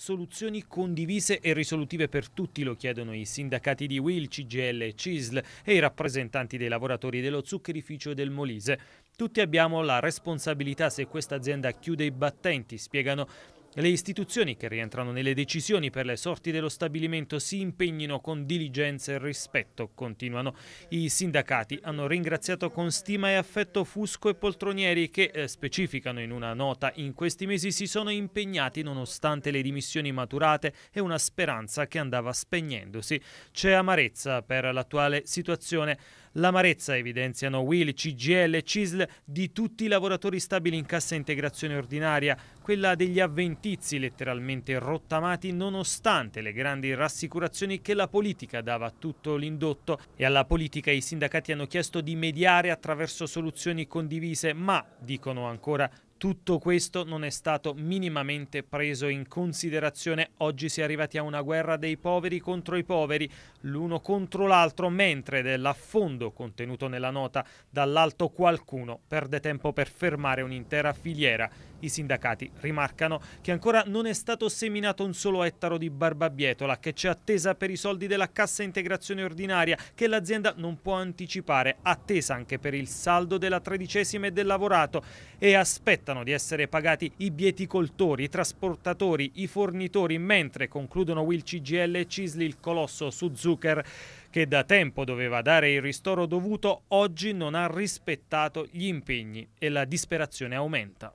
Soluzioni condivise e risolutive per tutti lo chiedono i sindacati di Will, CGL, e CISL e i rappresentanti dei lavoratori dello zuccherificio del Molise. Tutti abbiamo la responsabilità se questa azienda chiude i battenti, spiegano le istituzioni che rientrano nelle decisioni per le sorti dello stabilimento si impegnino con diligenza e rispetto, continuano. I sindacati hanno ringraziato con stima e affetto Fusco e Poltronieri che, eh, specificano in una nota, in questi mesi si sono impegnati nonostante le dimissioni maturate e una speranza che andava spegnendosi. C'è amarezza per l'attuale situazione. L'amarezza evidenziano Will, CGL, CISL di tutti i lavoratori stabili in cassa integrazione ordinaria, quella degli avventi pontizi letteralmente rottamati nonostante le grandi rassicurazioni che la politica dava a tutto l'indotto e alla politica i sindacati hanno chiesto di mediare attraverso soluzioni condivise ma, dicono ancora, tutto questo non è stato minimamente preso in considerazione. Oggi si è arrivati a una guerra dei poveri contro i poveri, l'uno contro l'altro, mentre dell'affondo contenuto nella nota dall'alto qualcuno perde tempo per fermare un'intera filiera i sindacati rimarcano che ancora non è stato seminato un solo ettaro di barbabietola, che c'è attesa per i soldi della cassa integrazione ordinaria, che l'azienda non può anticipare, attesa anche per il saldo della tredicesima e del lavorato e aspettano di essere pagati i bieticoltori, i trasportatori, i fornitori, mentre concludono Will CGL e Cisli il colosso su Zucker che da tempo doveva dare il ristoro dovuto, oggi non ha rispettato gli impegni e la disperazione aumenta.